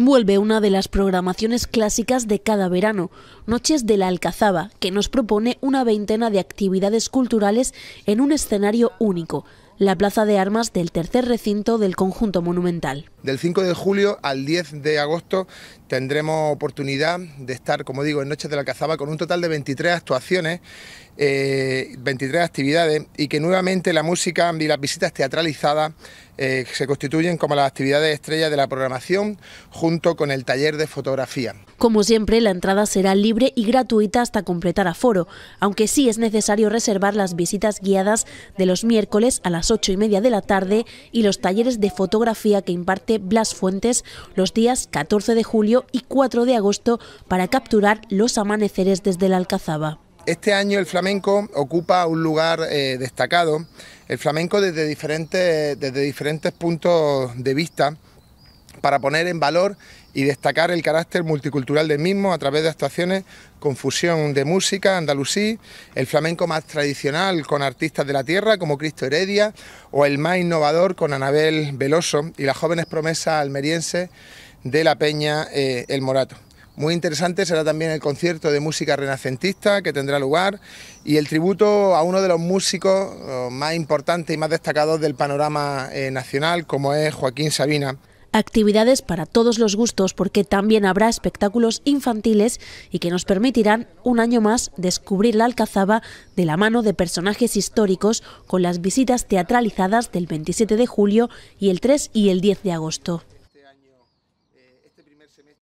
Vuelve una de las programaciones clásicas de cada verano, Noches de la Alcazaba, que nos propone una veintena de actividades culturales en un escenario único, la plaza de armas del tercer recinto del conjunto monumental. Del 5 de julio al 10 de agosto tendremos oportunidad de estar, como digo, en Noches de la Cazaba con un total de 23 actuaciones, 23 eh, actividades y que nuevamente la música y las visitas teatralizadas eh, se constituyen como las actividades estrellas de la programación junto con el taller de fotografía. Como siempre, la entrada será libre y gratuita hasta completar aforo, aunque sí es necesario reservar las visitas guiadas de los miércoles a las y media de la tarde y los talleres de fotografía que imparte Blas Fuentes los días 14 de julio y 4 de agosto para capturar los amaneceres desde la Alcazaba. Este año el flamenco ocupa un lugar eh, destacado. El flamenco desde desde diferentes puntos de vista para poner en valor y destacar el carácter multicultural del mismo a través de actuaciones con fusión de música andalusí, el flamenco más tradicional con artistas de la tierra como Cristo Heredia o el más innovador con Anabel Veloso y las jóvenes promesas almeriense de la Peña eh, El Morato. Muy interesante será también el concierto de música renacentista que tendrá lugar y el tributo a uno de los músicos eh, más importantes y más destacados del panorama eh, nacional como es Joaquín Sabina actividades para todos los gustos porque también habrá espectáculos infantiles y que nos permitirán un año más descubrir la Alcazaba de la mano de personajes históricos con las visitas teatralizadas del 27 de julio y el 3 y el 10 de agosto.